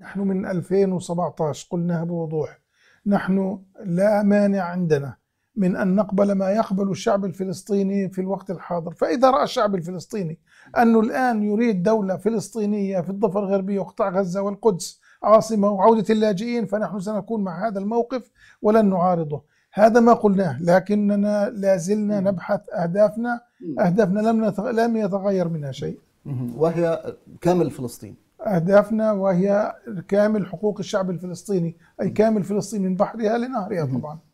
نحن من 2017 قلناها بوضوح نحن لا مانع عندنا من أن نقبل ما يقبل الشعب الفلسطيني في الوقت الحاضر فإذا رأى الشعب الفلسطيني أنه الآن يريد دولة فلسطينية في الضفة الغربية وقطاع غزة والقدس عاصمة وعودة اللاجئين فنحن سنكون مع هذا الموقف ولن نعارضه هذا ما قلناه لكننا لا زلنا نبحث أهدافنا أهدافنا لم لم يتغير منها شيء وهي كامل فلسطين أهدافنا وهي كامل حقوق الشعب الفلسطيني أي كامل فلسطين من بحرها لنهرها طبعا